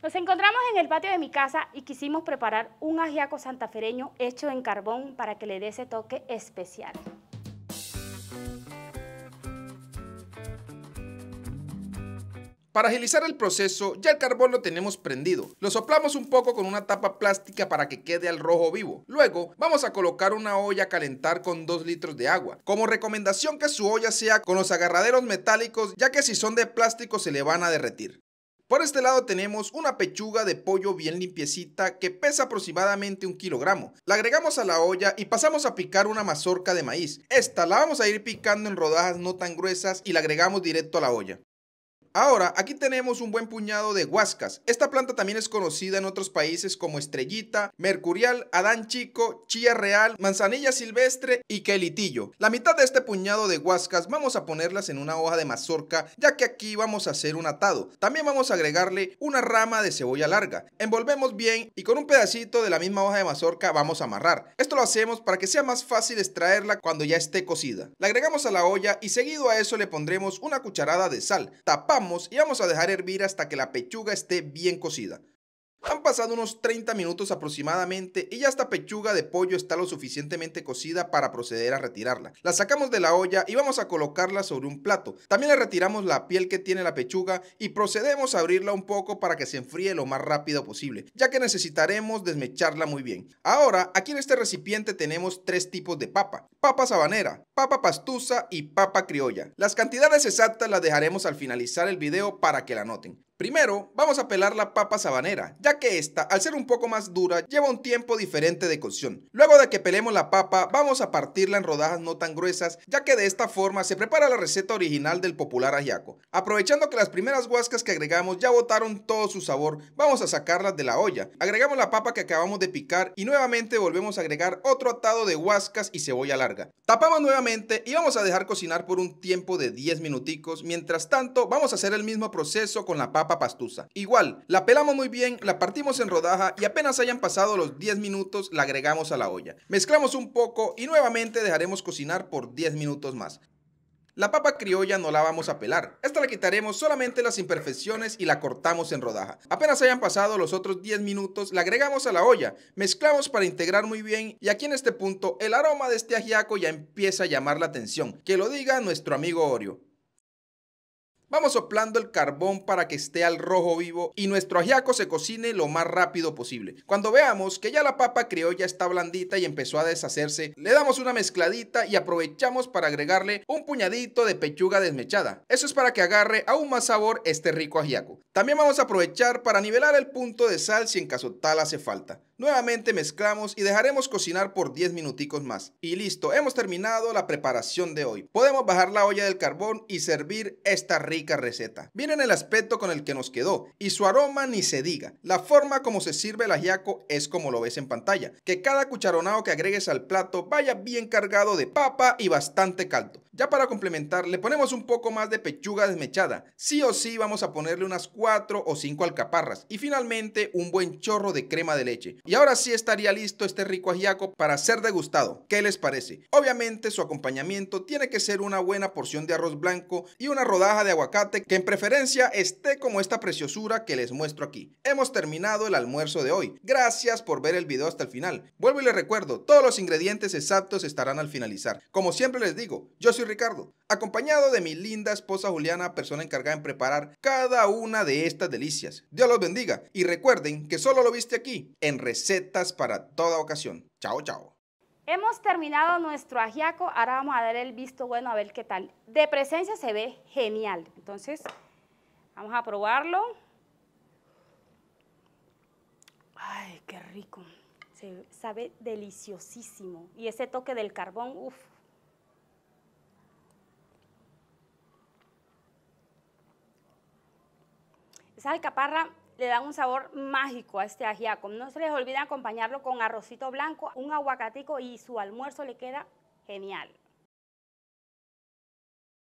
Nos encontramos en el patio de mi casa y quisimos preparar un ajiaco santafereño hecho en carbón para que le dé ese toque especial. Para agilizar el proceso, ya el carbón lo tenemos prendido. Lo soplamos un poco con una tapa plástica para que quede al rojo vivo. Luego, vamos a colocar una olla a calentar con 2 litros de agua. Como recomendación que su olla sea con los agarraderos metálicos, ya que si son de plástico se le van a derretir. Por este lado tenemos una pechuga de pollo bien limpiecita que pesa aproximadamente un kilogramo. La agregamos a la olla y pasamos a picar una mazorca de maíz. Esta la vamos a ir picando en rodajas no tan gruesas y la agregamos directo a la olla. Ahora, aquí tenemos un buen puñado de huascas. Esta planta también es conocida en otros países como estrellita, mercurial, adán chico, chía real, manzanilla silvestre y quelitillo. La mitad de este puñado de huascas vamos a ponerlas en una hoja de mazorca, ya que aquí vamos a hacer un atado. También vamos a agregarle una rama de cebolla larga. Envolvemos bien y con un pedacito de la misma hoja de mazorca vamos a amarrar. Esto lo hacemos para que sea más fácil extraerla cuando ya esté cocida. La agregamos a la olla y seguido a eso le pondremos una cucharada de sal. Tapamos y vamos a dejar hervir hasta que la pechuga esté bien cocida. Han pasado unos 30 minutos aproximadamente y ya esta pechuga de pollo está lo suficientemente cocida para proceder a retirarla. La sacamos de la olla y vamos a colocarla sobre un plato. También le retiramos la piel que tiene la pechuga y procedemos a abrirla un poco para que se enfríe lo más rápido posible, ya que necesitaremos desmecharla muy bien. Ahora, aquí en este recipiente tenemos tres tipos de papa. Papa sabanera, papa pastusa y papa criolla. Las cantidades exactas las dejaremos al finalizar el video para que la noten. Primero, vamos a pelar la papa sabanera, ya que esta, al ser un poco más dura, lleva un tiempo diferente de cocción. Luego de que pelemos la papa, vamos a partirla en rodajas no tan gruesas, ya que de esta forma se prepara la receta original del popular ajiaco. Aprovechando que las primeras guascas que agregamos ya botaron todo su sabor, vamos a sacarlas de la olla. Agregamos la papa que acabamos de picar y nuevamente volvemos a agregar otro atado de guascas y cebolla larga. Tapamos nuevamente y vamos a dejar cocinar por un tiempo de 10 minuticos. Mientras tanto, vamos a hacer el mismo proceso con la papa pastusa. Igual, la pelamos muy bien, la partimos en rodaja y apenas hayan pasado los 10 minutos la agregamos a la olla. Mezclamos un poco y nuevamente dejaremos cocinar por 10 minutos más. La papa criolla no la vamos a pelar. Esta la quitaremos solamente las imperfecciones y la cortamos en rodaja. Apenas hayan pasado los otros 10 minutos, la agregamos a la olla, mezclamos para integrar muy bien y aquí en este punto el aroma de este ajiaco ya empieza a llamar la atención. Que lo diga nuestro amigo Orio. Vamos soplando el carbón para que esté al rojo vivo y nuestro ajiaco se cocine lo más rápido posible. Cuando veamos que ya la papa criolla está blandita y empezó a deshacerse, le damos una mezcladita y aprovechamos para agregarle un puñadito de pechuga desmechada. Eso es para que agarre aún más sabor este rico ajiaco. También vamos a aprovechar para nivelar el punto de sal si en caso tal hace falta. Nuevamente mezclamos y dejaremos cocinar por 10 minuticos más. Y listo, hemos terminado la preparación de hoy. Podemos bajar la olla del carbón y servir esta rica receta. Miren el aspecto con el que nos quedó y su aroma ni se diga. La forma como se sirve el ajiaco es como lo ves en pantalla. Que cada cucharonado que agregues al plato vaya bien cargado de papa y bastante caldo. Ya para complementar, le ponemos un poco más de pechuga desmechada. Sí o sí vamos a ponerle unas 4 o 5 alcaparras. Y finalmente un buen chorro de crema de leche. Y ahora sí estaría listo este rico ajíaco para ser degustado. ¿Qué les parece? Obviamente su acompañamiento tiene que ser una buena porción de arroz blanco y una rodaja de aguacate que en preferencia esté como esta preciosura que les muestro aquí. Hemos terminado el almuerzo de hoy. Gracias por ver el video hasta el final. Vuelvo y les recuerdo, todos los ingredientes exactos estarán al finalizar. Como siempre les digo, yo soy Ricardo, acompañado de mi linda esposa Juliana, persona encargada en preparar cada una de estas delicias. Dios los bendiga y recuerden que solo lo viste aquí, en Recetas para toda ocasión. Chao, chao. Hemos terminado nuestro ajiaco, ahora vamos a dar el visto bueno a ver qué tal. De presencia se ve genial, entonces vamos a probarlo. Ay, qué rico. Se sabe deliciosísimo. Y ese toque del carbón, uff. Esa alcaparra le da un sabor mágico a este ajiaco. No se les olvida acompañarlo con arrocito blanco, un aguacatico y su almuerzo le queda genial.